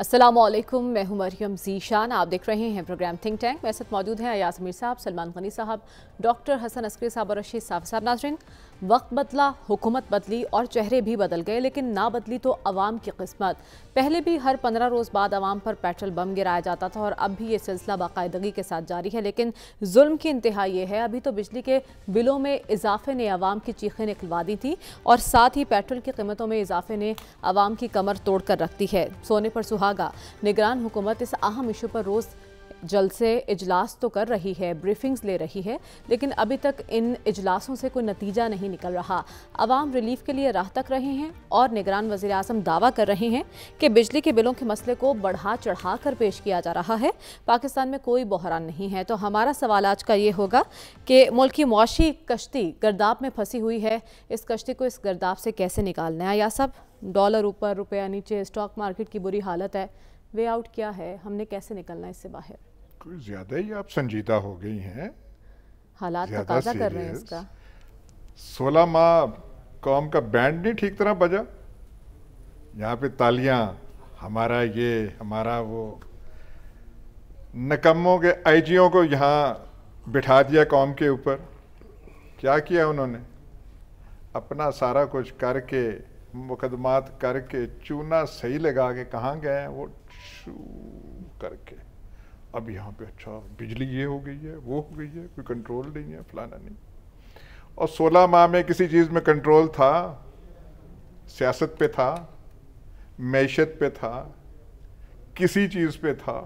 असलम मैं हूं मरियम जीशान आप देख रहे हैं प्रोग्राम थिंक टैंक मेरे साथ मौजूद हैं अयाज मीर साहब सलमान गनी साहब डॉक्टर हसन अस्करी साहब और रशीद साहब साहब नाजरन वक्त बदला हुकूमत बदली और चेहरे भी बदल गए लेकिन ना बदली तो आवाम की किस्मत पहले भी हर पंद्रह रोज़ बाद आवाम पर पेट्रोल बम गिराया जाता था और अब भी ये सिलसिला बाकायदगी के साथ जारी है लेकिन जुल्म की इंतहा ये है अभी तो बिजली के बिलों में इजाफे ने आवाम की चीखें निकलवा दी थी और साथ ही पेट्रोल की कीमतों में इजाफे ने आवाम की कमर तोड़ कर रख दी है सोने पर सुहागा निगरान हुकूमत इस अहम इशू पर रोज़ जलसे इजलास तो कर रही है ब्रीफिंग्स ले रही है लेकिन अभी तक इन इजलासों से कोई नतीजा नहीं निकल रहा आवाम रिलीफ के लिए राह तक रहे हैं और निगरान वजी अजम दावा कर रहे हैं कि बिजली के बिलों के मसले को बढ़ा चढ़ा कर पेश किया जा रहा है पाकिस्तान में कोई बहरान नहीं है तो हमारा सवाल आज का ये होगा कि मुल्क की मुशी कश्ती गर्दाब में फंसी हुई है इस कश्ती को इस गर्दाब से कैसे निकालना है या सब डॉलर ऊपर रुपया नीचे स्टॉक मार्केट की बुरी हालत है वे आउट क्या है हमने कैसे निकलना है इससे बाहर ज्यादा ही आप संजीदा हो गई हैं हालात तकाजा कर रहे हैं इसका सोलह माह कौम का बैंड नहीं ठीक तरह बजा यहाँ पे तालियां हमारा ये हमारा वो नकमों के आईजीओ को यहाँ बिठा दिया कौम के ऊपर क्या किया उन्होंने अपना सारा कुछ करके मुकदमात करके चूना सही लगा के कहाँ गए वो शू करके अब यहाँ पे अच्छा बिजली ये हो गई है वो हो गई है कोई कंट्रोल नहीं है फलाना नहीं और 16 माह में किसी चीज़ में कंट्रोल था सियासत पे था मैशत पे था किसी चीज़ पे था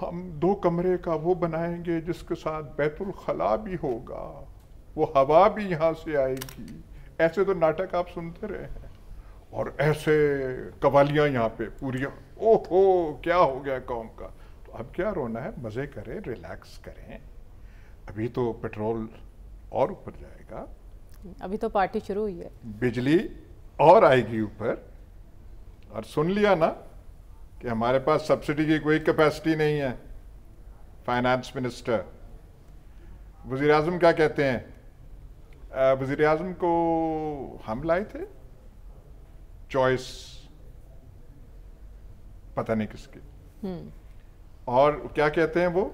हम दो कमरे का वो बनाएंगे जिसके साथ बैतुल खला भी होगा वो हवा भी यहाँ से आएगी ऐसे तो नाटक आप सुनते रहे हैं और ऐसे कवालियाँ यहाँ पे पूरी ओहो क्या हो गया कौम का अब क्या रोना है मज़े करें रिलैक्स करें अभी तो पेट्रोल और ऊपर जाएगा अभी तो पार्टी शुरू हुई है बिजली और आएगी ऊपर और सुन लिया ना कि हमारे पास सब्सिडी की कोई कैपेसिटी नहीं है फाइनेंस मिनिस्टर वजीर अजम क्या कहते हैं वजीर अजम को हम लाए थे चॉइस पता नहीं किसकी हम्म। और क्या कहते हैं वो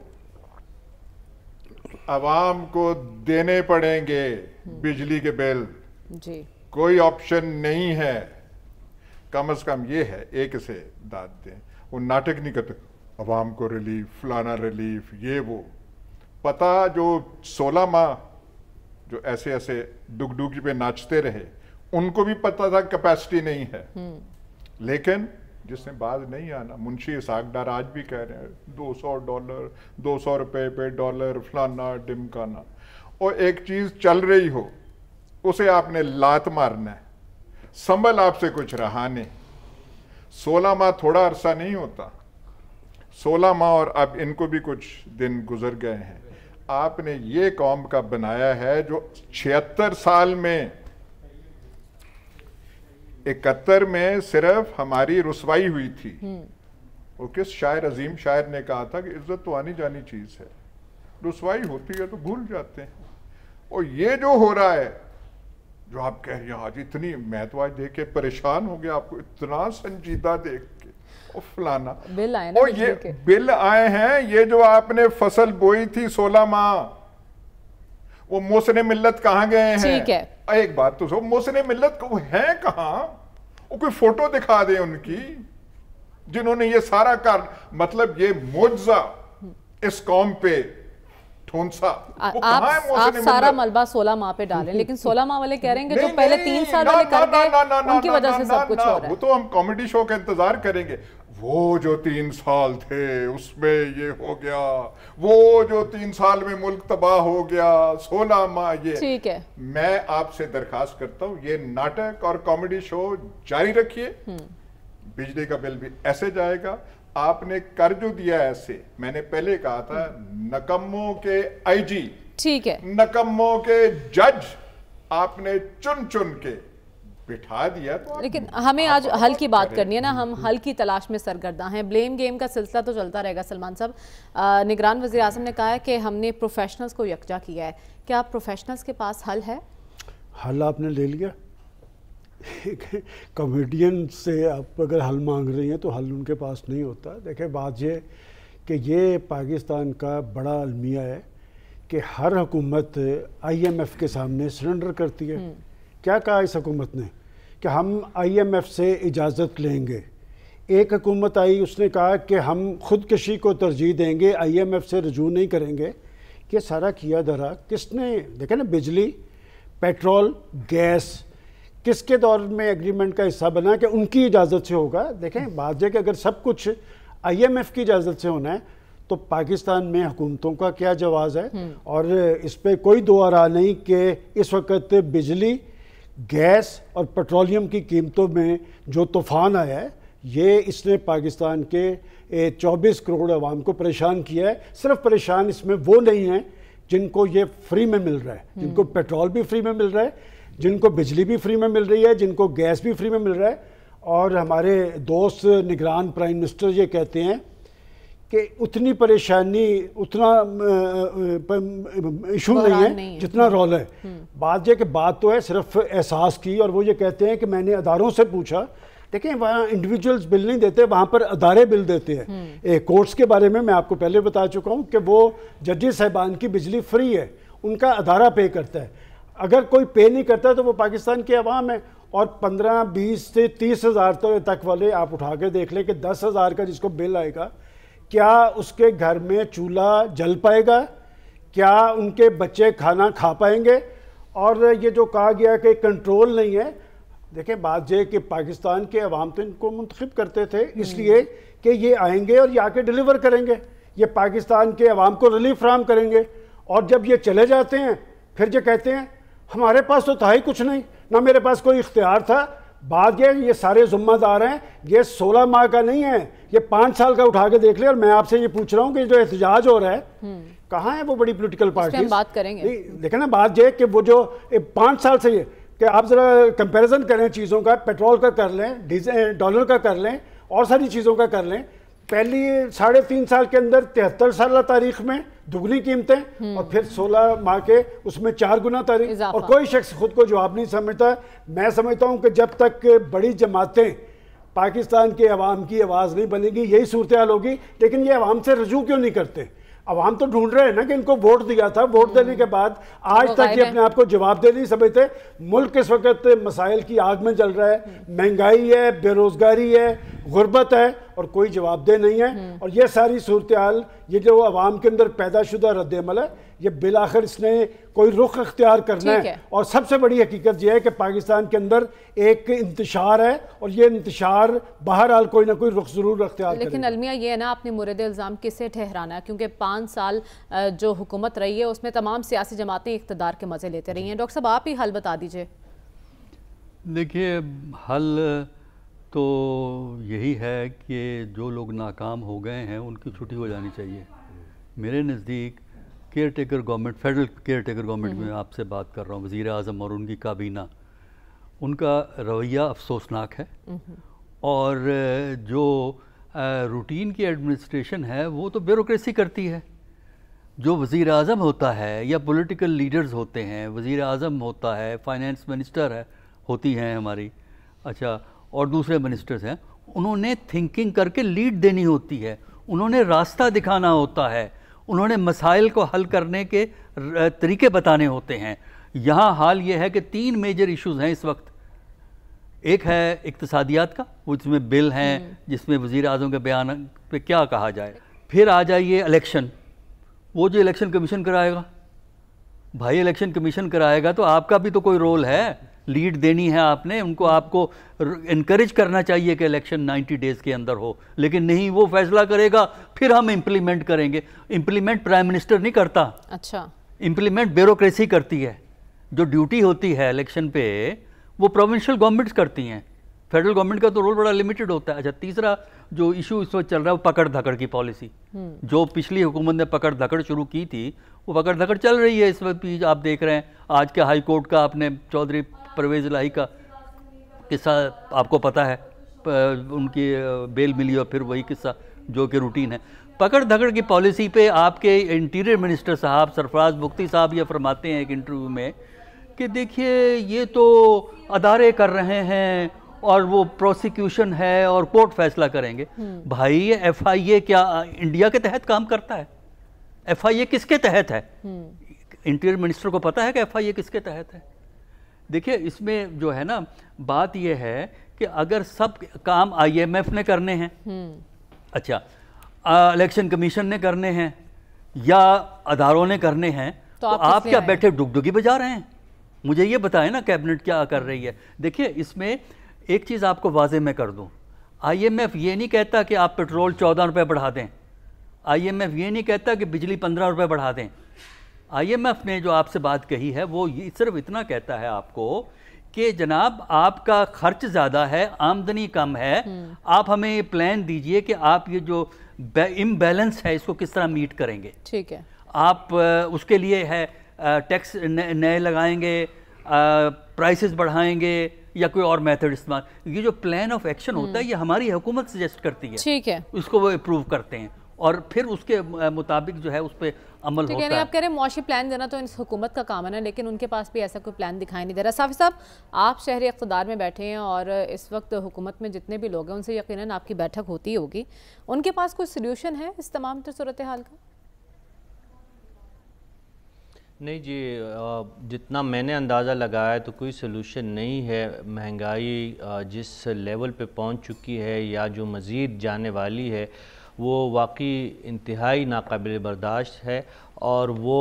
आवाम को देने पड़ेंगे बिजली के बिल जी कोई ऑप्शन नहीं है कम से कम ये है एक से दाद दें वो नाटक नहीं करते आवाम को रिलीफ फलाना रिलीफ ये वो पता जो सोलह माह जो ऐसे ऐसे डुगडुगी पे नाचते रहे उनको भी पता था कैपेसिटी नहीं है हम्म। लेकिन जिसने बाद नहीं आना मुंशी इसहाकदार आज भी कह रहे हैं 200 डॉलर 200 सौ रुपये पे डॉलर फलाना डिमकाना और एक चीज़ चल रही हो उसे आपने लात मारना है संभल आपसे कुछ रहा नहीं सोलह माह थोड़ा अरसा नहीं होता सोलह माह और अब इनको भी कुछ दिन गुजर गए हैं आपने ये कौम का बनाया है जो छिहत्तर साल में इकहत्तर में सिर्फ हमारी रसवाई हुई थी हम्म। किस शायर अजीम शायर ने कहा था कि इज्जत तो आनी जानी चीज़ है रसवाई होती है तो भूल जाते हैं और ये जो हो रहा है जो आप कह रही हैं आज इतनी मैं तो आज देख के परेशान हो गया आपको इतना संजीदा देख के और फलाना बिल आए और ये बिल आए हैं ये जो आपने फसल बोई थी सोलह माह वो मोसने मिल्लत कहाँ गए हैं ठीक है एक बात तो सो मोसरे मिलत को है कहा वो कोई फोटो दिखा दे उनकी जिन्होंने ये सारा कार मतलब ये मुआवजा इस कौम पे आप, आप सारा मलबा सोलह माह पे डालें लेकिन सोलह माह वाले कह रहे हैं कि जो पहले तीन साल वाले करते हैं उनकी वजह से सब कुछ हो रहा है वो तो हम कॉमेडी शो का इंतजार करेंगे वो जो तीन साल थे उसमें ये हो गया वो जो तीन साल में मुल्क तबाह हो गया सोना माँ ये ठीक है मैं आपसे दरखास्त करता हूँ ये नाटक और कॉमेडी शो जारी रखिए हम्म। बिजली का बिल भी ऐसे जाएगा आपने कर जो दिया ऐसे मैंने पहले कहा था हम्म। नकम्मों के आईजी ठीक है नकम्मों के जज आपने चुन चुन के बिठा दिया तो लेकिन हमें आज हल की बात करनी है ना हम हल की तलाश में सरगर्दा हैं ब्लेम गेम का सिलसिला तो चलता रहेगा सलमान साहब निगरान वजी अजम ने कहा है कि हमने प्रोफेशनल्स को यकजा किया है क्या प्रोफेशनल्स के पास हल है हल आपने ले लिया कॉमेडियन से आप अगर हल मांग रही हैं तो हल उनके पास नहीं होता देखें बात यह कि ये पाकिस्तान का बड़ा अलमिया है कि हर हुकूमत आईएमएफ के सामने सरेंडर करती है हम्म। क्या कहा इस हुकूमत ने कि हम आईएमएफ से इजाज़त लेंगे एक हकूमत आई उसने कहा कि हम खुदकशी को तरजीह देंगे आईएमएफ से रजू नहीं करेंगे ये सारा किया धरा किसने देखे ना बिजली पेट्रोल गैस किसके दौर में एग्रीमेंट का हिस्सा बना कि उनकी इजाज़त से होगा देखें बात यह कि अगर सब कुछ आईएमएफ की इजाज़त से होना है तो पाकिस्तान में हुकूमतों का क्या जवाज़ है हम्म। और इस पर कोई दो आरा नहीं कि इस वक्त बिजली गैस और पेट्रोलियम की कीमतों में जो तूफान आया है ये इसने पाकिस्तान के 24 करोड़ अवाम को परेशान किया है सिर्फ परेशान इसमें वो नहीं है जिनको ये फ्री में मिल रहा है हम्म। जिनको पेट्रोल भी फ्री में मिल रहा है जिनको बिजली भी फ्री में मिल रही है जिनको गैस भी फ्री में मिल रहा है और हमारे दोस्त निगरान प्राइम मिनिस्टर ये कहते हैं कि उतनी परेशानी उतना इशू नहीं है नहीं जितना हम्म। रोल है हम्म। बात यह कि बात तो है सिर्फ एहसास की और वो ये कहते हैं कि मैंने अदारों से पूछा देखें वहाँ इंडिविजुअल्स बिल नहीं देते वहाँ पर अदारे बिल देते हैं हम्म। एक कोर्ट्स के बारे में मैं आपको पहले बता चुका हूँ कि वो जजेस साहबान की बिजली फ्री है उनका अदारा पे करता है अगर कोई पे नहीं करता तो वो पाकिस्तान की आवाम है और पंद्रह बीस से तीस हज़ार तो तक वाले आप उठा के देख लें कि दस हज़ार का जिसको बिल आएगा क्या उसके घर में चूल्हा जल पाएगा क्या उनके बच्चे खाना खा पाएंगे और ये जो कहा गया कि कंट्रोल नहीं है देखिए बात यह कि पाकिस्तान के अवाम तो इनको मुंतखब करते थे हम्म। इसलिए कि ये आएंगे और ये आके डिलीवर करेंगे ये पाकिस्तान के अवाम को रिलीफ फ्राहम करेंगे और जब ये चले जाते हैं फिर ये कहते हैं हमारे पास तो था ही कुछ नहीं ना मेरे पास कोई इख्तियार था बात यह ये सारे जुम्मेदार हैं ये सोलह माह का नहीं है ये पांच साल का उठा के देख ले और मैं आपसे ये पूछ रहा हूँ कि जो एहतजाज हो रहा है हम्म। कहाँ है वो बड़ी पोलिटिकल पार्टी बात करेंगे देखें ना बात यह कि वो जो पांच साल से कि आप ज़रा कंपैरिजन करें चीज़ों का पेट्रोल का कर लें डीजल डॉलर का कर लें और सारी चीज़ों का कर लें पहली साढ़े तीन साल के अंदर तिहत्तर साल तारीख में दुगनी कीमतें हम्म। और फिर 16 माह के उसमें चार गुना तारीख और कोई शख्स खुद को जवाब नहीं समझता मैं समझता हूँ कि जब तक बड़ी जमातें पाकिस्तान के अवाम की आवाज़ नहीं बनेगी यही सूरत हाल होगी लेकिन ये अवाम से रजू क्यों नहीं करते अवाम तो ढूंढ रहे हैं ना कि इनको वोट दिया था वोट हम्म। देने के बाद आज तक ये अपने आप को जवाब दे नहीं समझते मुल्क इस वक्त मसाइल की आग में जल रहा है हम्म। महंगाई है बेरोजगारी है गुर्बत है और कोई जवाबदेह नहीं है हम्म। और यह सारी सूरत हाल ये जो आवाम के अंदर पैदाशुदा रद्दमल है ये बिलाखिर इसने कोई रुख अख्तियार करना है।, है और सबसे बड़ी हकीकत यह है कि पाकिस्तान के अंदर एक इंतशार है और ये इंतशार बहरहाल कोई ना कोई रुख ज़रूर अख्तियार लेकिन अलमिया ये है ना आपने मुरद इल्ज़ाम किसे ठहराना है क्योंकि पाँच साल जो हुकूमत रही है उसमें तमाम सियासी जमातें इकतदार के मज़े लेते रही हैं डॉक्टर साहब आप ही हल बता दीजिए देखिए हल तो यही है कि जो लोग नाकाम हो गए हैं उनकी छुट्टी हो जानी चाहिए मेरे नज़दीक caretaker government federal caretaker government में आपसे बात कर रहा हूँ वज़ी अजम और उनकी काबीना उनका रवैया अफसोसनाक है हम्म। और जो रूटीन की एडमिनिस्ट्रेशन है वो तो ब्यूरोसी करती है जो वज़ी अजम होता है या पॉलिटिकल लीडर्स होते हैं वज़ी अजम होता है फाइनेंस मिनिस्टर है होती हैं हमारी अच्छा और दूसरे मिनिस्टर्स हैं उन्होंने थिंकिंग करके लीड देनी होती है उन्होंने रास्ता दिखाना होता है उन्होंने मसाइल को हल करने के तरीके बताने होते हैं यहाँ हाल ये है कि तीन मेजर इश्यूज़ हैं इस वक्त एक है इकतसादियात का वो जिसमें बिल हैं हम्म। जिसमें वज़ी अजम के बयान पे क्या कहा जाए फिर आ जाइए इलेक्शन वो जो इलेक्शन कमीशन कराएगा भाई इलेक्शन कमीशन कराएगा तो आपका भी तो कोई रोल है लीड देनी है आपने उनको आपको इनक्रेज करना चाहिए कि इलेक्शन 90 डेज़ के अंदर हो लेकिन नहीं वो फैसला करेगा फिर हम इम्प्लीमेंट करेंगे इम्प्लीमेंट प्राइम मिनिस्टर नहीं करता अच्छा इम्प्लीमेंट ब्यूरोसी करती है जो ड्यूटी होती है इलेक्शन पे वो प्रोविंशियल गवर्नमेंट्स करती हैं फेडरल गवर्नमेंट का तो रोल बड़ा लिमिटेड होता है अच्छा तीसरा जो इशू इस वक्त चल रहा है वो पकड़ धकड़ की पॉलिसी हम्म। जो पिछली हुकूमत ने पकड़ धकड़ शुरू की थी वो पकड़ धकड़ चल रही है इस वक्त भी आप देख रहे हैं आज के हाई कोर्ट का आपने चौधरी परवेज़ लाही का किस्सा आपको पता है उनकी बेल मिली और फिर वही किस्सा जो कि रूटीन है पकड़ धकड़ की पॉलिसी पे आपके इंटीरियर मिनिस्टर साहब सरफराज मुफ्ती साहब ये फरमाते हैं एक इंटरव्यू में कि देखिए ये तो अदारे कर रहे हैं और वो प्रोसिक्यूशन है और कोर्ट फैसला करेंगे हम्म। भाई ये एफ क्या इंडिया के तहत काम करता है एफ किसके तहत है हम्म। इंटीरियर मिनिस्टर को पता है कि एफ किसके तहत है देखिए इसमें जो है ना बात यह है कि अगर सब काम आईएमएफ ने करने हैं हम्म। अच्छा इलेक्शन कमीशन ने करने हैं या अदारों ने करने हैं तो, तो आप क्या बैठे डुगडुगी बजा रहे हैं मुझे ये बताएं ना कैबिनेट क्या कर रही है देखिए इसमें एक चीज़ आपको वाजे में कर दूं आईएमएफ ये नहीं कहता कि आप पेट्रोल चौदह रुपये बढ़ा दें आईएमएफ ये नहीं कहता कि बिजली पंद्रह रुपये बढ़ा दें आईएमएफ ने जो आपसे बात कही है वो ये सिर्फ इतना कहता है आपको कि जनाब आपका खर्च ज़्यादा है आमदनी कम है हम्म। आप हमें ये प्लान दीजिए कि आप ये जो इम्बेलेंस है इसको किस तरह मीट करेंगे ठीक है आप उसके लिए है टैक्स नए लगाएंगे प्राइसेस बढ़ाएंगे या कोई और मेथड इस्तेमाल ये जो प्लान ऑफ एक्शन होता है हम्म। ये हमारी हुकूमत सजेस्ट करती है ठीक है उसको वो अप्रूव करते हैं और फिर उसके मुताबिक जो है उस पर अमल होता है आप कह रहे हैं मुआशी प्लान देना तो इस हुकूमत का काम है ना लेकिन उनके पास भी ऐसा कोई प्लान दिखाई नहीं दे रहा साफी साहब आप शहरी इकतदार में बैठे हैं और इस वक्त हुकूमत में जितने भी लोग हैं उनसे यकीन आपकी बैठक होती होगी उनके पास कोई सोल्यूशन है इस तमाम तो सूरत हाल का नहीं जी जितना मैंने अंदाज़ा लगाया तो कोई सलूशन नहीं है महंगाई जिस लेवल पे पहुंच चुकी है या जो मज़ीद जाने वाली है वो वाकई इंतहाई नाकबिल बर्दाश्त है और वो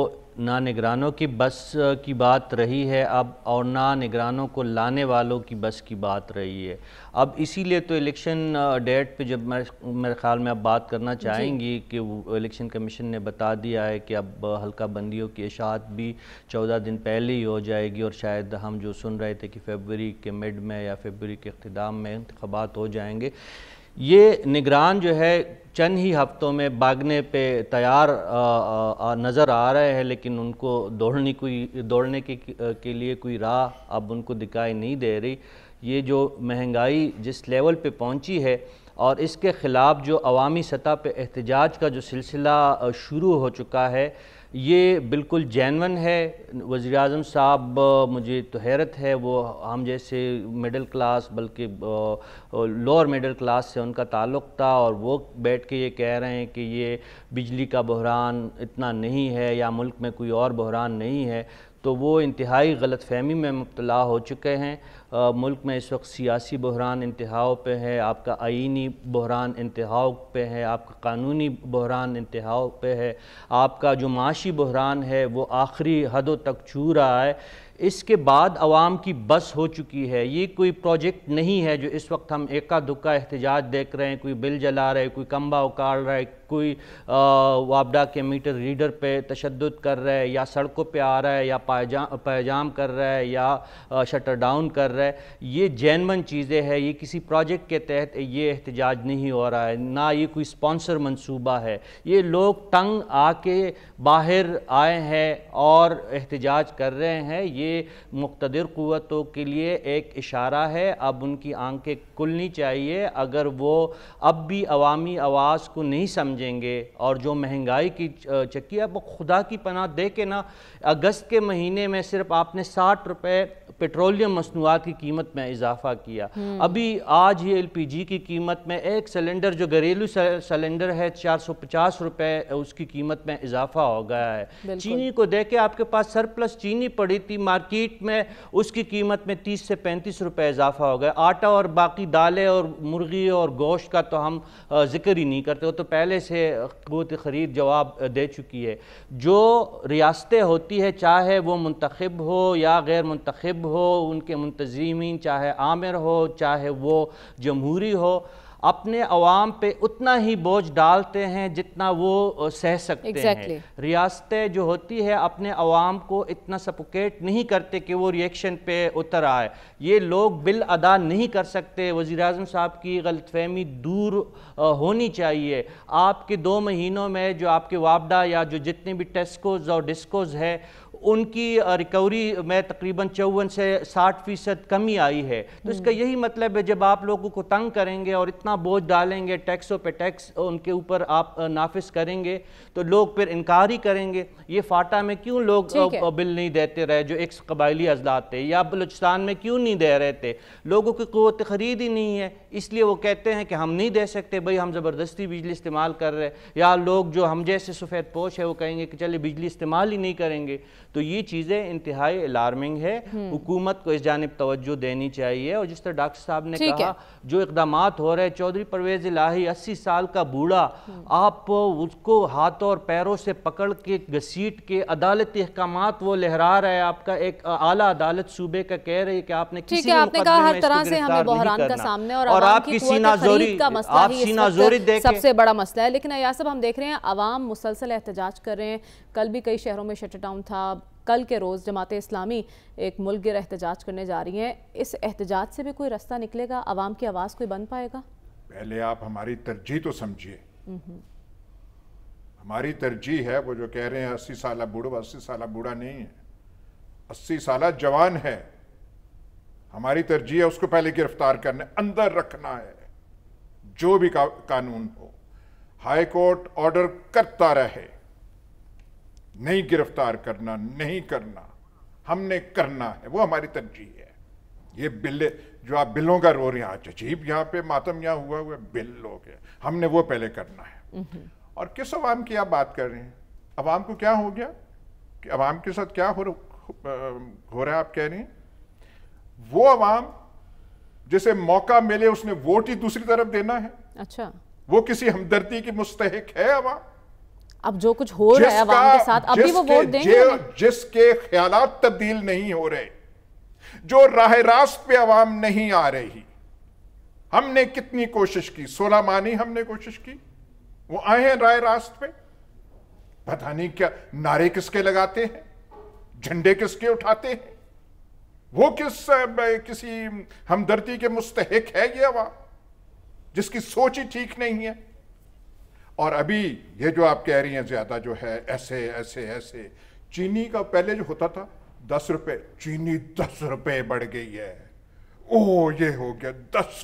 ना निगरानों की बस की बात रही है अब और ना निगरानों को लाने वालों की बस की बात रही है अब इसीलिए तो इलेक्शन डेट पे जब मेरे ख़्याल में अब बात करना चाहेंगी कि इलेक्शन कमीशन ने बता दिया है कि अब हल्का बंदियों की इशात भी चौदह दिन पहले ही हो जाएगी और शायद हम जो सुन रहे थे कि फेबरी के मिड में या फेबरी के अख्ताम में इंतबात हो जाएंगे ये निगरान जो है चंद ही हफ्तों में भागने पे तैयार नज़र आ रहे हैं लेकिन उनको दौड़ने कोई दौड़ने के, के लिए कोई राह अब उनको दिखाई नहीं दे रही ये जो महंगाई जिस लेवल पे पहुंची है और इसके ख़िलाफ़ जो अवामी सतह पे एहतजाज का जो सिलसिला शुरू हो चुका है ये बिल्कुल जैनवन है वज़ी अजम साहब मुझे तो हैरत है वो हम जैसे मिडिल क्लास बल्कि लोअर मिडिल क्लास से उनका ताल्लुक़ था और वो बैठ के ये कह रहे हैं कि ये बिजली का बहरान इतना नहीं है या मुल्क में कोई और बहरान नहीं है तो वो इंतहाई गलत फहमी में मुबला हो चुके हैं आ, मुल्क में इस वक्त सियासी बहरान इंतहाओं पर है आपका आइनी बहरान इंतहाओं पर है आपका कानूनी बहरान इंतहाओं पर है आपका जो माशी बहरान है वो आखिरी हदों तक छू रहा है इसके बाद आवाम की बस हो चुकी है ये कोई प्रोजेक्ट नहीं है जो इस वक्त हम एका दुक्का एहतजाज देख रहे हैं कोई बिल जला रहे कोई कम्बा उकाड़ रहा है कोई वापडा के मीटर रीडर पे तशद कर रहा है या सड़कों पे आ रहा है या पायजा पैजाम कर रहा है या शटर डाउन कर रहा है ये जैनमन चीज़ें हैं ये किसी प्रोजेक्ट के तहत ये एहतजाज नहीं हो रहा है ना ये कोई स्पॉन्सर मनसूबा है ये लोग तंग आके बाहर आए हैं और एहतजाज कर रहे हैं ये मुख्तर क़वतों के लिए एक इशारा है अब उनकी आंखें खुलनी चाहिए अगर वो अब भी अवामी आवाज़ को नहीं समझ समझेंगे और जो महंगाई की चक्की है वो खुदा की पनाह दे के ना अगस्त के महीने में सिर्फ आपने साठ रुपये पेट्रोलियम मसनूआत की कीमत में इजाफा किया हम्म। अभी आज ये एल पी जी की कीमत में एक सिलेंडर जो घरेलू सिलेंडर है चार सौ पचास रुपए उसकी कीमत में इजाफा हो गया है चीनी को देखे आपके पास सरप्लस चीनी पड़ी थी मार्केट में उसकी कीमत में तीस से पैंतीस रुपए इजाफा हो गया आटा और बाकी दालें और मुर्गी और गोश्त का तो हम जिक्र ही नहीं करते वो तो पहले से कवत खरीद जवाब दे चुकी है जो रियासतें होती है चाहे वो मंतखब हो या गैर मंतखब हो उनके मुंतजीमिन चाहे आमिर हो चाहे वो जमहूरी हो अपने अवाम पे उतना ही बोझ डालते हैं जितना वो सह सकते exactly. हैं रियासतें जो होती है अपने अवाम को इतना सपोकेट नहीं करते कि वो रिएक्शन पे उतर आए ये लोग बिल अदा नहीं कर सकते वज़ी अजम साहब की गलतफहमी दूर होनी चाहिए आपके दो महीनों में जो आपके वापडा या जो जितने भी टेस्कोज और डिस्कोज है उनकी रिकवरी में तकरीबन चौवन से साठ फीसद कमी आई है तो हम्म। इसका यही मतलब है जब आप लोगों को तंग करेंगे और इतना बोझ डालेंगे टैक्सों पे टैक्स उनके ऊपर आप नाफिस करेंगे तो लोग फिर इनकार ही करेंगे ये फाटा में क्यों लोग बिल नहीं देते रहे जो एक कबायली अजलात थे या बलूचिस्तान में क्यों नहीं दे रहे थे लोगों की क़वत खरीद ही नहीं है इसलिए वो कहते हैं कि हम नहीं दे सकते भाई हम ज़बरदस्ती बिजली इस्तेमाल कर रहे हैं या लोग जो हम जैसे सफ़ेद पोश है वो कहेंगे कि चले बिजली इस्तेमाल ही नहीं करेंगे तो ये चीज़ें इंतहाई अलार्मिंग है हम्म। हुकूमत को इस जानब तोज्जो देनी चाहिए और जिस तरह डॉक्टर साहब ने कहा जो इकदाम हो रहे चौधरी परवेज इलाही अस्सी साल का बूढ़ा हम्म। आप उसको हाथों और पैरों से पकड़ के घसीट के अदालती अहकाम वो लहरा रहा है आपका एक आला अदालत सूबे का कह रही है कि आपने किसी आपने कहा हर तरह से हमें बहरान का सामने और, और आपकी सीनाजोरी आप सीनाजोरी सबसे बड़ा मसला है लेकिन अयासब हम देख रहे हैं आवाम मुसलसल एहतजाज कर रहे हैं कल भी कई शहरों में शटडाउन था कल के रोज़ जमात इस्लामी एक मुल्क गिर एहतजाज करने जा रही हैं इस एहतजाज से भी कोई रास्ता निकलेगा आवाम की आवाज़ कोई बन पाएगा पहले आप हमारी तरजीह तो समझिए हमारी तरजीह है वो जो कह रहे हैं अस्सी साल बूढ़ा अस्सी साल बूढ़ा नहीं है अस्सी साल जवान है हमारी तरजीह है उसको पहले गिरफ्तार करने अंदर रखना है जो भी का, कानून हो हाई कोर्ट ऑर्डर करता रहे नहीं गिरफ्तार करना नहीं करना हमने करना है वो हमारी तरजीह है ये बिल जो आप बिल्लों का रो रहे हैं आज अजीब यहाँ पे मातम यहाँ हुआ हुआ बिल लोग हैं हमने वो पहले करना है और किस अवाम की आप बात कर रहे हैं अवाम को क्या हो गया कि अवाम के साथ क्या हो, हो रहा है आप कह रहे हैं वो अवाम जिसे मौका मिले उसने वोट ही दूसरी तरफ देना है अच्छा वो किसी हमदर्दी की मुस्तक है अवाम अब जो कुछ हो रहा है आवाम के साथ अभी वो वोट देंगे जिसके ख्याल तब्दील नहीं हो रहे जो राह रास्त पे आवाम नहीं आ रही हमने कितनी कोशिश की सोलह मानी हमने कोशिश की वो आए हैं राय रास्त पे पता नहीं क्या नारे किसके लगाते हैं झंडे किसके उठाते हैं वो किस किसी हमदर्दी के मुस्तक है ये आवाम जिसकी सोच ही ठीक नहीं है और अभी ये जो आप कह रही हैं ज़्यादा जो है ऐसे ऐसे ऐसे चीनी का पहले जो होता था दस रुपये चीनी दस रुपये बढ़ गई है ओ ये हो गया दस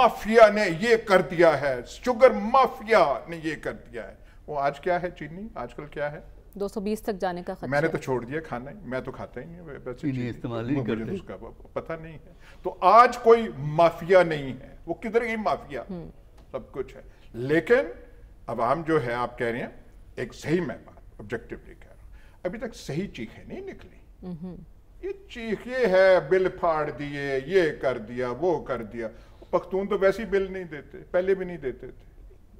माफिया ने ये कर दिया है शुगर माफिया ने ये कर दिया है वो आज क्या है चीनी आजकल क्या है 220 तक जाने का मैंने तो छोड़ दिया खाना ही मैं तो खाता ही नहीं वैसे इस्तेमाल नहीं करते उसका पता नहीं है तो आज कोई माफिया नहीं है वो किधर गई माफिया हम्म। सब कुछ है लेकिन अब हम जो है आप कह रहे हैं एक सही मैं बात ऑब्जेक्टिवली कह रहा हूँ अभी तक सही चीखें नहीं निकली हम्म। ये चीखे है बिल फाड़ दिए ये कर दिया वो कर दिया पख्तून तो वैसे ही बिल नहीं देते पहले भी नहीं देते थे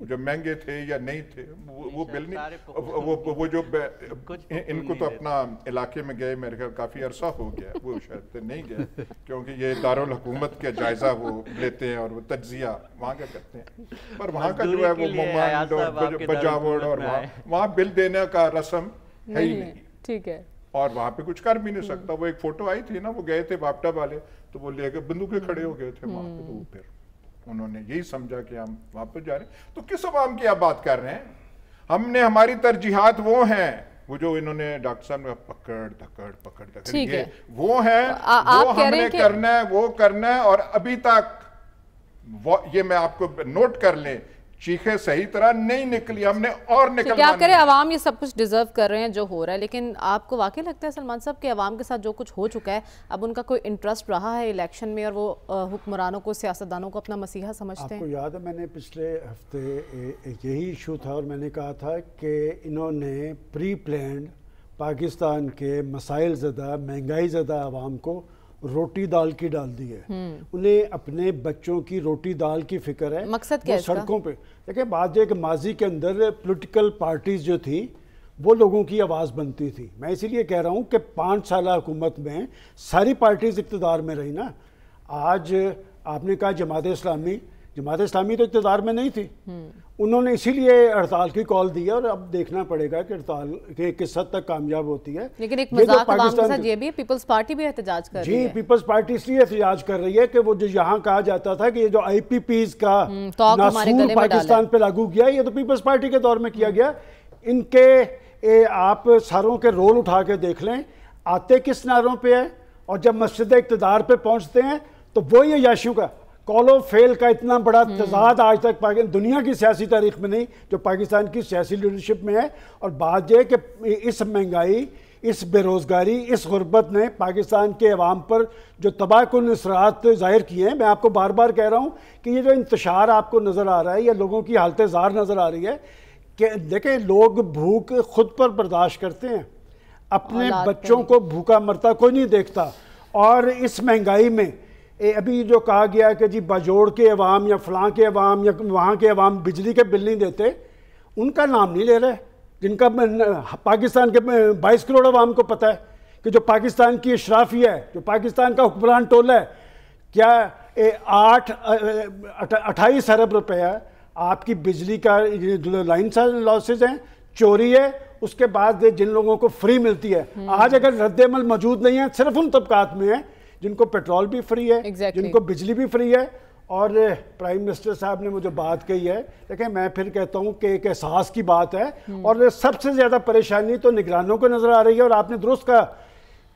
जो महंगे थे या नहीं थे वो बिल नहीं वो वो जो इनको तो अपना इलाके में गए मेरे ख्याल काफ़ी अरसा हो गया वो शायद नहीं गए क्योंकि ये दारुल हुकूमत का जायज़ा वो लेते हैं और वो तजिया वहाँ का करते हैं पर वहाँ का जो है वो मोबाइल और बजावट और वहाँ वहाँ बिल देने का रस्म है ही नहीं ठीक है और वहाँ पे कुछ कर भी नहीं हम्म। सकता वो एक फोटो आई थी ना वो गए थे बापटा वाले तो वो लेकर बंदूकें खड़े हो गए थे वहाँ पे तो हम्म। फिर उन्होंने यही समझा कि हम वापस जा रहे हैं तो किस अवाम की आप बात कर रहे हैं हमने हमारी तरजीहत वो हैं वो जो इन्होंने डॉक्टर साहब ने पकड़ धकड़ पकड़ धकड़ ये वो है आ, वो हमने करना है वो करना है और अभी तक ये मैं आपको नोट कर लें चीखें सही तरह नहीं निकली हमने और तो निकल क्या करें अवाम ये सब कुछ डिजर्व कर रहे हैं जो हो रहा है लेकिन आपको वाकई लगता है सलमान साहब कि आवाम के साथ जो कुछ हो चुका है अब उनका कोई इंटरेस्ट रहा है इलेक्शन में और वो हुक्मरानों को सियासतदानों को अपना मसीहा समझते हैं याद है मैंने पिछले हफ्ते यही इशू था और मैंने कहा था कि इन्होंने प्री प्लान पाकिस्तान के मसाइल ज़दा महंगाई ज्यादा आवाम को रोटी दाल की डाल दी है हम्म। उन्हें अपने बच्चों की रोटी दाल की फिक्र है मकसद क्या सड़कों पे देखिए बात यह कि माजी के अंदर पॉलिटिकल पार्टीज जो थी वो लोगों की आवाज़ बनती थी मैं इसीलिए कह रहा हूँ कि पाँच साल हुकूमत में सारी पार्टीज इकतदार में रही ना आज आपने कहा जमात इस्लामी जमात इस्लामी तो इकतदार में नहीं थी हम्म। उन्होंने इसीलिए हड़ताल की कॉल दी है और अब देखना पड़ेगा कि हड़ताल के किस हद तक कामयाब होती है लेकिन एक मजाक पाकिस्तान ये भी पीपल्स पार्टी भी एहतजाज कर जी पीपल्स पार्टी इसलिए एहतजाज कर रही है कि वो जो यहाँ कहा जाता था कि ये जो आई का हम्म, नासूर पाकिस्तान पे लागू किया ये तो पीपल्स पार्टी के दौर में किया गया इनके ए, आप सारों के रोल उठा के देख लें आते किस नारों पर है और जब मस्जिद इकतदार पे पहुंचते हैं तो वो ये याशियों का कॉलो फेल का इतना बड़ा हम्म। तजाद आज तक पाकिस्तान दुनिया की सियासी तारीख में नहीं जो पाकिस्तान की सियासी लीडरशिप में है और बात यह कि इस महंगाई इस बेरोज़गारी इस गुर्बत ने पाकिस्तान के अवाम पर जो तबाह कन असरात ज़ाहिर किए हैं मैं आपको बार बार कह रहा हूँ कि ये जो इंतशार आपको नज़र आ रहा है या लोगों की हालत ज़ार नज़र आ रही है कि देखें लोग भूख खुद पर बर्दाश्त करते हैं अपने बच्चों को भूखा मरता कोई नहीं देखता और इस महंगाई में ए, अभी जो कहा गया है कि जी बाजोड़ के अवाम या फलां के अवाम या वहाँ के अवाम बिजली के बिल नहीं देते उनका नाम नहीं ले रहे जिनका पाकिस्तान के बाईस करोड़ अवाम को पता है कि जो पाकिस्तान की अशराफिया है जो पाकिस्तान का हुक्मरान टोला है क्या आठ अट्ठाईस अरब रुपया आपकी बिजली का लाइन लॉसेज हैं चोरी है उसके बाद जिन लोगों को फ्री मिलती है हम्म। आज अगर रद्दमल मौजूद नहीं है सिर्फ उन तबकात में है जिनको पेट्रोल भी फ्री है exactly. जिनको बिजली भी फ्री है और प्राइम eh, मिनिस्टर साहब ने मुझे बात कही है देखें मैं फिर कहता हूँ कि एक एहसास की बात है हम्म। और सबसे ज़्यादा परेशानी तो निगरानों को नज़र आ रही है और आपने दुरुस्त कहा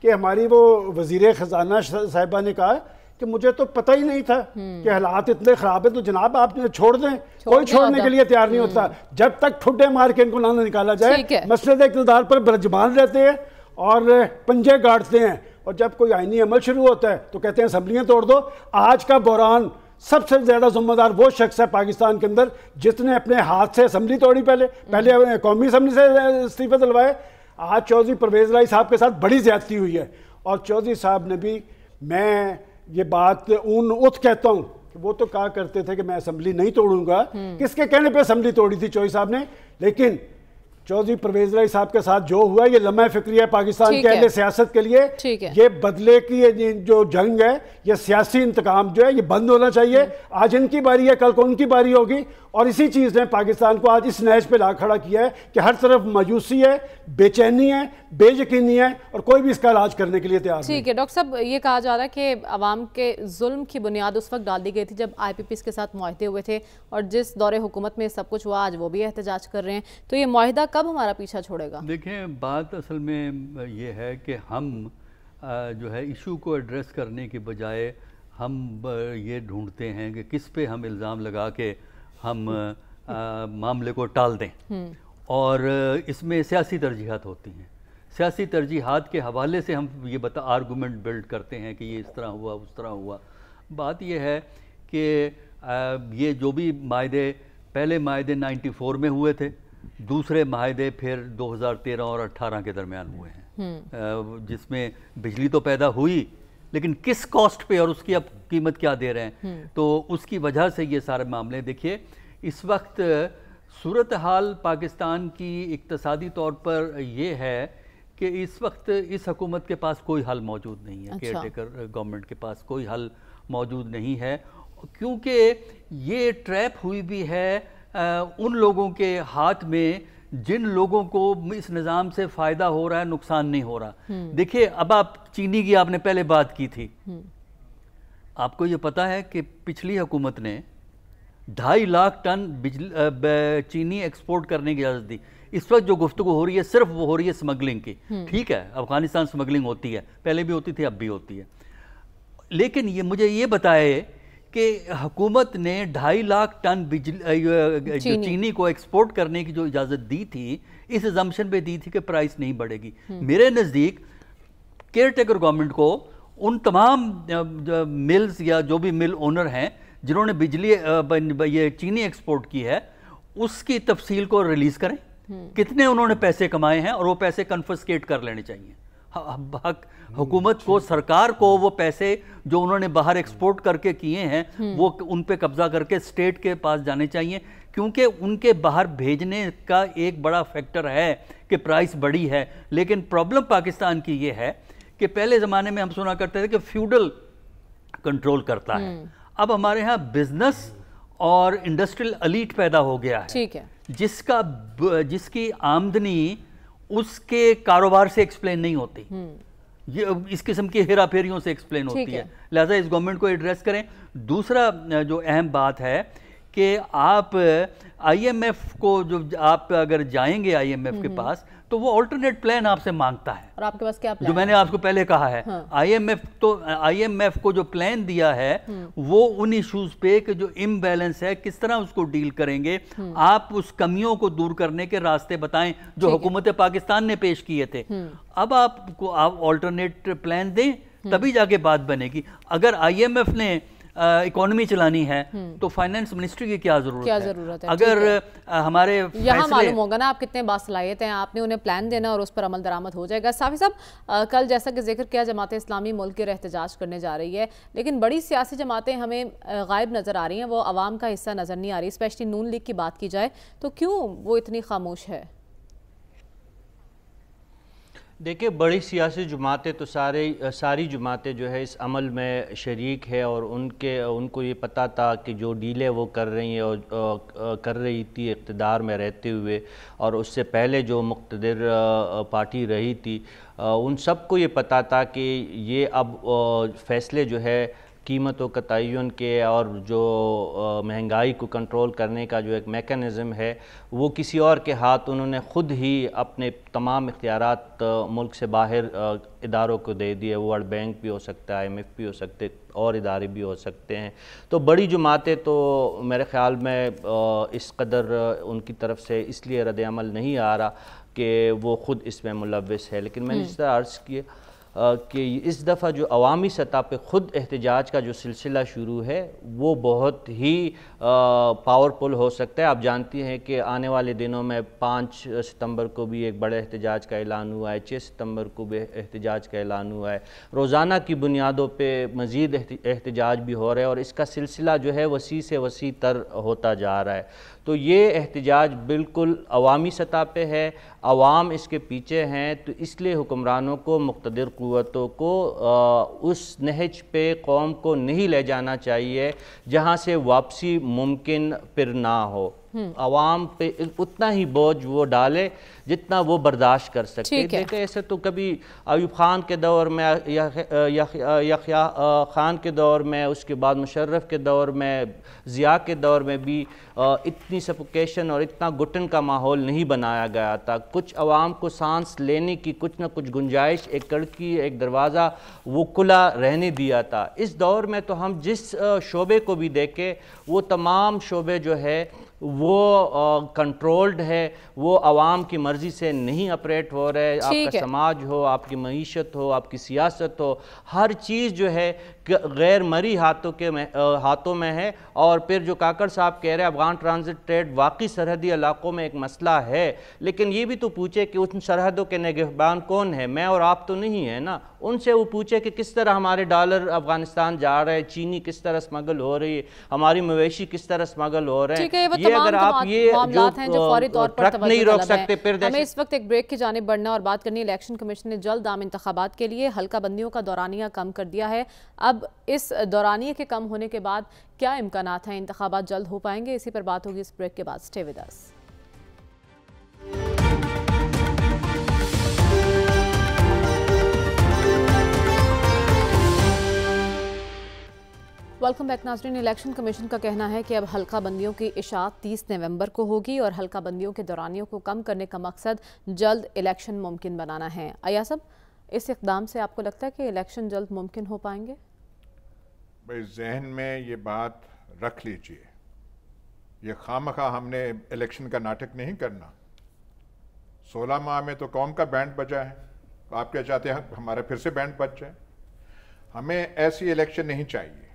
कि हमारी वो वजीर ख़जाना साहिबा ने कहा कि मुझे तो पता ही नहीं था हम्म। कि हालात इतने ख़राब है तो जनाब आप छोड़ दें छोड़ कोई छोड़ने के लिए तैयार नहीं होता हम्म। जब तक ठुडे मार के इनको ना निकाला जाए मसले इकतदार पर बरजबान रहते हैं और eh, पंजे गाड़ते हैं और जब कोई आइनी अमल शुरू होता है तो कहते हैं असम्बलियाँ तोड़ दो आज का बहरान सबसे ज़्यादा जिम्मेदार वो शख्स है पाकिस्तान के अंदर जिसने अपने हाथ से असम्बली तोड़ी पहले पहले हम्म। कौमी असम्बली से इस्तीफे दिलवाए आज चौधरी परवेज राय साहब के साथ बड़ी ज्यादती हुई है और चौधरी साहब ने भी मैं ये बात उन उत कहता हूँ वो तो कहा करते थे कि मैं असम्बली नहीं तोड़ूंगा हम्म। किसके कहने पे असम्बली तोड़ी थी चौधरी साहब ने लेकिन चौधरी परवेज राय साहब के साथ जो हुआ ये लम्हे फिक्री है पाकिस्तान के अहले सियासत के लिए ये बदले की ये जो जंग है ये सियासी इंतकाम जो है ये बंद होना चाहिए आज इनकी बारी है कल को उनकी बारी होगी और इसी चीज़ ने पाकिस्तान को आज इस नहज पे ला खड़ा किया है कि हर तरफ मायूसी है बेचैनी है बेयकीनी है और कोई भी इसका इलाज करने के लिए तैयार ठीक है डॉक्टर साहब ये कहा जा रहा है कि आवाम के जुल्म की बुनियाद उस वक्त डाल दी गई थी जब आई पी पी के साथ माहदे हुए थे और जिस दौरे हुकूमत में सब कुछ हुआ आज वो भी एहतजाज कर रहे हैं तो ये माहिदा कब हमारा पीछा छोड़ेगा देखें बात असल में ये है कि हम जो है इशू को एड्रेस करने के बजाय हम ये ढूंढते हैं कि किस पे हम इल्ज़ाम लगा के हम आ, मामले को टाल दें हम्म। और इसमें सियासी तरजीहत होती हैं सियासी तरजीहत के हवाले से हम ये बता आर्गूमेंट बिल्ड करते हैं कि ये इस तरह हुआ उस तरह हुआ बात यह है कि ये जो भी माहे पहले माहे 94 में हुए थे दूसरे माहदे फिर 2013 और 18 के दरमियान हुए हैं हम्म। जिसमें बिजली तो पैदा हुई लेकिन किस कॉस्ट पे और उसकी अब कीमत क्या दे रहे हैं हम्म। तो उसकी वजह से ये सारे मामले देखिए इस वक्त सूरत हाल पाकिस्तान की इकतसादी तौर पर यह है कि इस वक्त इस हकूमत के पास कोई हल मौजूद नहीं है अच्छा। केयर टेकर गवर्नमेंट के पास कोई हल मौजूद नहीं है क्योंकि ये ट्रैप हुई भी है उन लोगों के हाथ में जिन लोगों को इस निज़ाम से फ़ायदा हो रहा है नुकसान नहीं हो रहा हम्म। देखिए अब आप चीनी की आपने पहले बात की थी हम्म। आपको ये पता है कि पिछली हुकूमत ने ढाई लाख टन चीनी एक्सपोर्ट करने की इजाज़त दी इस वक्त जो गुफ्तु हो रही है सिर्फ वो हो रही है स्मगलिंग की हम्म। ठीक है अफगानिस्तान स्मगलिंग होती है पहले भी होती थी अब भी होती है लेकिन ये मुझे ये बताए कि हुकूमत ने ढाई लाख टन बिजली चीनी।, चीनी को एक्सपोर्ट करने की जो इजाज़त दी थी इस एजम्पन पे दी थी कि प्राइस नहीं बढ़ेगी हम्म। मेरे नज़दीक केयर टेकर गवर्नमेंट को उन तमाम मिल्स या जो भी मिल ओनर हैं जिन्होंने बिजली ये चीनी एक्सपोर्ट की है उसकी तफसील को रिलीज़ करें हम्म। कितने उन्होंने पैसे कमाए हैं और वो पैसे कन्फर्सकेट कर लेने चाहिए हक हुकूमत को सरकार को वो पैसे जो उन्होंने बाहर एक्सपोर्ट करके किए हैं हम्म। वो उन पर कब्जा करके स्टेट के पास जाने चाहिए क्योंकि उनके बाहर भेजने का एक बड़ा फैक्टर है कि प्राइस बढ़ी है लेकिन प्रॉब्लम पाकिस्तान की ये है कि पहले ज़माने में हम सुना करते थे कि फ्यूडल कंट्रोल करता है हम्म। अब हमारे यहाँ बिजनेस और इंडस्ट्रियल अलीट पैदा हो गया है ठीक है जिसका जिसकी आमदनी उसके कारोबार से एक्सप्लेन नहीं होती हम्म। ये इस किस्म की हेरा फेरियों से एक्सप्लेन होती है, है। लिहाजा इस गवर्नमेंट को एड्रेस करें दूसरा जो अहम बात है कि आप आईएमएफ को जो आप अगर जाएंगे आईएमएफ के हम्म। पास तो वो ऑल्टरनेट प्लान आपसे मांगता है और आपके पास क्या प्लान जो मैंने आपको पहले कहा है आईएमएफ हाँ। तो आईएमएफ को जो प्लान दिया है हाँ। वो उन इश्यूज पे कि जो इम्बेलेंस है किस तरह उसको डील करेंगे हाँ। आप उस कमियों को दूर करने के रास्ते बताएं जो हुकूमत पाकिस्तान ने पेश किए थे हाँ। अब आपको आप ऑल्टरनेट प्लान दें तभी जाके बात बनेगी अगर आई ने इकोनॉमी चलानी है हम्म। तो फाइनेंस मिनिस्ट्री की क्या जरूरत क्या जरूरत है अगर हमारे यहाँ मालूम होगा ना आप कितने बासलाहियत हैं आपने उन्हें प्लान देना और उस पर अमल दरामद हो जाएगा साफी साहब कल जैसा कि जिक्र किया जमात इस्लामी मुल्क के एहतजाज करने जा रही है लेकिन बड़ी सियासी जमातें हमें गायब नज़र आ रही हैं वो आवाम का हिस्सा नज़र नहीं आ रही स्पेशली नून लीग की बात की जाए तो क्यों वो इतनी खामोश है देखिए बड़ी सियासी जमातें तो सारे सारी जमातें जो है इस अमल में शरीक है और उनके उनको ये पता था कि जो डीलें वो कर रही हैं और कर रही थी इकतदार में रहते हुए और उससे पहले जो मुख्तर पार्टी रही थी उन सबको ये पता था कि ये अब फैसले जो है कीमतों का तयन के और जो महंगाई को कंट्रोल करने का जो एक मेकनिज़म है वो किसी और के हाथ उन्होंने ख़ुद ही अपने तमाम इख्तियारत मुल्क से बाहर इदारों को दे दिए वर्ल्ड बैंक भी हो सकता है एम एफ भी हो सकते और इदारे भी हो सकते हैं तो बड़ी जमातें तो मेरे ख़्याल में इस कदर उनकी तरफ से इसलिए रद्द नहीं आ रहा कि वो ख़ुद इसमें मुलवस है लेकिन मैंने हम्म। इस तरह अर्ज़ किया कि इस दफ़ा जो अवामी सतह पर ख़ुद एहतजाज का जो सिलसिला शुरू है वो बहुत ही पावरफुल हो सकता है आप जानती हैं कि आने वाले दिनों में पाँच सितम्बर को भी एक बड़े एहतजाज का ऐलान हुआ है छः सितम्बर को भी एहतजाज का ऐलान हुआ है रोज़ाना की बुनियादों पर मज़ीद एहतजाज भी हो रहा है और इसका सिलसिला जो है वसी से वसी तर होता जा रहा है तो ये एहतजाज बिल्कुल अवामी सतह पर है आवाम इसके पीछे हैं तो इसलिए हुक्मरानों को मुख्तर क़वतों को उस नहज पे कौम को नहीं ले जाना चाहिए जहाँ से वापसी मुमकिन फिर ना हो आवाम हम्म। पे उतना ही बोझ वो डाले जितना वो बर्दाश्त कर सके देखे ऐसे तो कभी अयूब खान के दौर में खान के दौर में उसके बाद मुशर्रफ के दौर में ज़िया के दौर में भी इतनी सफोकेशन और इतना घुटन का माहौल नहीं बनाया गया था कुछ आवाम को सांस लेने की कुछ ना कुछ गुंजाइश एक कड़की एक दरवाज़ा वो खुला रहने दिया था इस दौर में तो हम जिस शोबे को भी देखें वो तमाम शोबे जो है वो कंट्रोल्ड है वो आवाम की मर्ज़ी से नहीं ऑपरेट हो रहे आपका समाज हो आपकी मीशत हो आपकी सियासत हो हर चीज़ जो है गैर मरी हाथों के में हाथों में है और फिर जो काकर साहब कह रहे हैं अफगान ट्रांजिट ट्रेड वाकई सरहदी इलाकों में एक मसला है लेकिन ये भी तो पूछे कि उन सरहदों के निगहबान कौन है मैं और आप तो नहीं है ना उनसे वो पूछे कि किस तरह हमारे डॉलर अफगानिस्तान जा रहे हैं चीनी किस तरह स्मगल हो रही है हमारी मवेशी किस तरह स्मगल हो रहे हैं ये अगर आप ये ट्रक नहीं रोक सकते इस वक्त एक ब्रेक की जाने बढ़ना और बात करनी इलेक्शन कमीशन ने जल्द आम इंतबात के लिए हल्का बंदियों का दौरानिया कम कर दिया है अब अब इस दौरानिए के कम होने के बाद क्या इम्कान हैं इंतबात जल्द हो पाएंगे इसी पर बात होगी इस ब्रेक के बाद stay with us welcome back नाजरीन इलेक्शन कमीशन का कहना है कि अब हल्का बंदियों की इशात 30 नवंबर को होगी और हल्का बंदियों के दौरानियों को कम करने का मकसद जल्द इलेक्शन मुमकिन बनाना है अयासब इस इकदाम से आपको लगता है कि इलेक्शन जल्द मुमकिन हो पाएंगे भाई जहन में ये बात रख लीजिए ये खाम खा हमने इलेक्शन का नाटक नहीं करना सोलह माह में तो कौम का बैंड बजा है तो आप क्या चाहते हैं हमारा फिर से बैंड बच जाए हमें ऐसी इलेक्शन नहीं चाहिए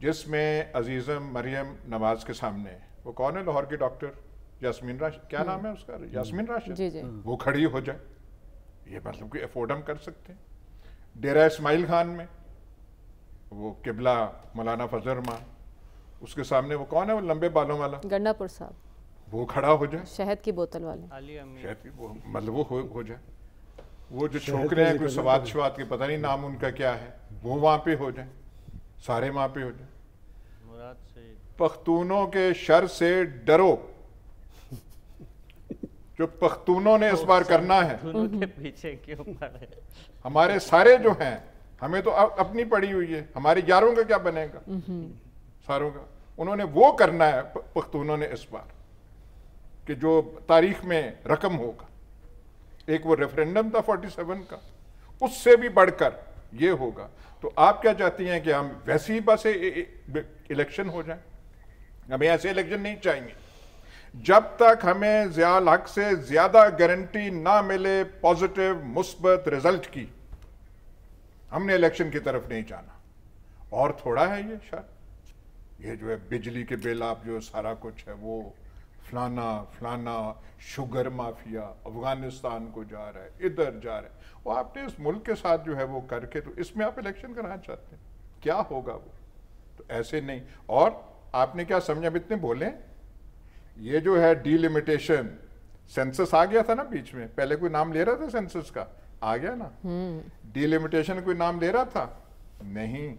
जिसमें अजीज़म मरियम नवाज़ के सामने वो कौन है लाहौर की डॉक्टर यासमीन राशिद क्या हम्म। नाम है उसका यासमीन राशि हम्म। वो खड़ी हो जाए ये मतलब कि अफोर्ड हम कर सकते हैं डेरा इसमाइल खान में वो किबला मौलाना फजरमा उसके सामने वो कौन है वो लंबे बालों वाला गंडापुर साहब वो खड़ा हो जाए शहद की बोतल वाले शहद की वो मतलब वो हो, हो जाए वो जो छोकरे हैं कोई सवाद शवाद के पता नहीं नाम उनका क्या है वो वहाँ पे हो जाए सारे वहाँ पे हो जाए पख्तूनों के शर से डरो जो पख्तूनों ने इस बार करना है हम्म। पीछे क्यों हमारे सारे जो हैं हमें तो अपनी पड़ी हुई है हमारे यारों का क्या बनेगा सारों का उन्होंने वो करना है पख्तूनों ने इस बार कि जो तारीख में रकम होगा एक वो रेफरेंडम था 47 का उससे भी बढ़कर ये होगा तो आप क्या चाहती हैं कि हम वैसे ही बस इलेक्शन हो जाए हमें ऐसे इलेक्शन नहीं चाहिए जब तक हमें ज्याल हक से ज़्यादा गारंटी ना मिले पॉजिटिव मुस्बत रिजल्ट की हमने इलेक्शन की तरफ नहीं जाना और थोड़ा है ये शायद ये जो है बिजली के बिल आप जो सारा कुछ है वो फलाना फलाना शुगर माफिया अफगानिस्तान को जा रहा है इधर जा रहा है वो आपने इस मुल्क के साथ जो है वो करके तो इसमें आप इलेक्शन कराना चाहते हैं क्या होगा वो तो ऐसे नहीं और आपने क्या समझा इतने बोले ये जो है डीलिमिटेशन सेंसस आ गया था ना बीच में पहले कोई नाम ले रहा था सेंसस का आ गया ना डिलिमिटेशन हम्म। कोई नाम ले रहा था नहीं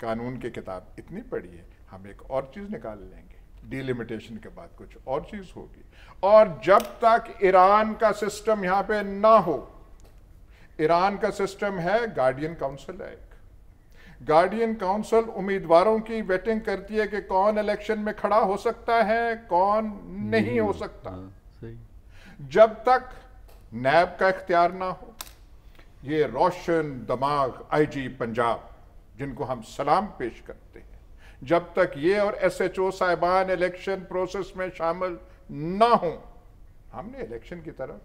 कानून की किताब इतनी पड़ी है हम एक और चीज निकाल लेंगे डिलिमिटेशन के बाद कुछ और चीज होगी और जब तक ईरान का सिस्टम यहां पे ना हो ईरान का सिस्टम है guardian council act guardian council उम्मीदवारों की वेटिंग करती है कि कौन इलेक्शन में खड़ा हो सकता है कौन नहीं, नहीं हो हम्म। सकता हाँ, जब तक नैब का इख्तियार ना हो ये रोशन दमाग आईजी पंजाब जिनको हम सलाम पेश करते हैं जब तक ये और एस एच ओ साहिबान इलेक्शन प्रोसेस में शामिल ना हो हमने इलेक्शन की तरफ